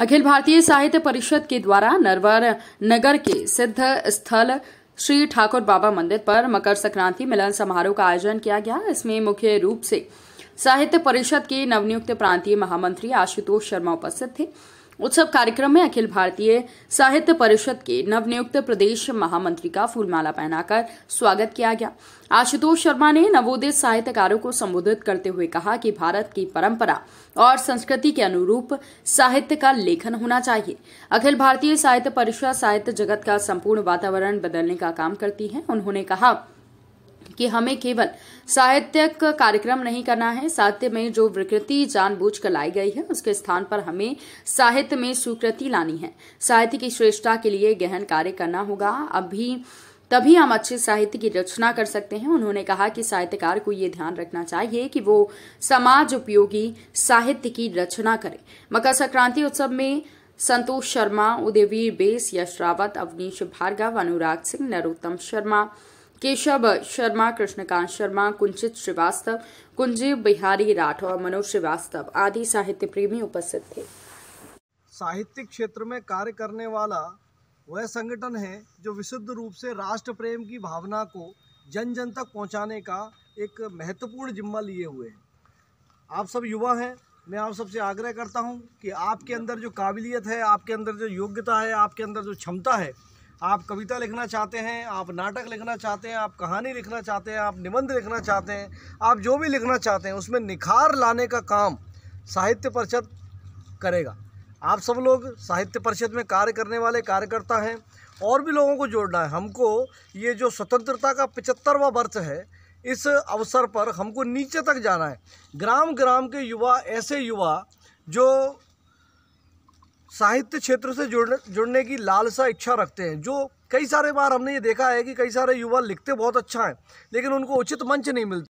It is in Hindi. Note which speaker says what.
Speaker 1: अखिल भारतीय साहित्य परिषद के द्वारा नरवर नगर के सिद्ध स्थल श्री ठाकुर बाबा मंदिर पर मकर संक्रांति मिलन समारोह का आयोजन किया गया इसमें मुख्य रूप से साहित्य परिषद के नवनियुक्त प्रांतीय महामंत्री आशुतोष शर्मा उपस्थित थे उत्सव कार्यक्रम में अखिल भारतीय साहित्य परिषद के नवनियुक्त प्रदेश महामंत्री का फूलमाला पहनाकर स्वागत किया गया आशुतोष शर्मा ने नवोदित साहित्यकारों को संबोधित करते हुए कहा कि भारत की परंपरा और संस्कृति के अनुरूप साहित्य का लेखन होना चाहिए अखिल भारतीय साहित्य परिषद साहित्य जगत का संपूर्ण वातावरण बदलने का काम करती है उन्होंने कहा कि हमें केवल साहित्यक कार्यक्रम नहीं करना है साहित्य में जो विकृति जानबूझ कर लाई गई है उसके स्थान पर हमें साहित्य में स्वीकृति लानी है साहित्य की श्रेष्ठता के लिए गहन कार्य करना होगा अभी तभी हम अच्छे साहित्य की रचना कर सकते हैं उन्होंने कहा कि साहित्यकार को ये ध्यान रखना चाहिए कि वो समाज उपयोगी साहित्य की रचना करें मकर संक्रांति उत्सव में संतोष शर्मा उदयवीर बेस यश रावत अवनीश भार्गव अनुराग सिंह नरोत्तम शर्मा केशव शर्मा कृष्णकांत शर्मा कुंजित श्रीवास्तव कुंजीव बिहारी राठौर मनोज श्रीवास्तव आदि साहित्य प्रेमी उपस्थित थे
Speaker 2: साहित्य क्षेत्र में कार्य करने वाला वह संगठन है जो विशुद्ध रूप से राष्ट्र प्रेम की भावना को जन जन तक पहुंचाने का एक महत्वपूर्ण जिम्मा लिए हुए हैं आप सब युवा हैं मैं आप सबसे आग्रह करता हूं कि आपके अंदर जो काबिलियत है आपके अंदर जो योग्यता है आपके अंदर जो क्षमता है आप कविता लिखना चाहते हैं आप नाटक लिखना चाहते हैं आप कहानी लिखना चाहते हैं आप निबंध लिखना चाहते हैं आप जो भी लिखना चाहते हैं उसमें निखार लाने का काम साहित्य परिषद करेगा आप सब लोग साहित्य परिषद में कार्य करने वाले कार्यकर्ता हैं और भी लोगों को जोड़ना है हमको ये जो स्वतंत्रता का पिचहत्तरवा वर्ष है इस अवसर पर हमको नीचे तक जाना है ग्राम ग्राम के युवा ऐसे युवा जो साहित्य क्षेत्र से जुड़ने जुड़ने की लालसा इच्छा रखते हैं जो कई सारे बार हमने ये देखा है कि कई सारे युवा लिखते बहुत अच्छा हैं लेकिन उनको उचित मंच नहीं मिलता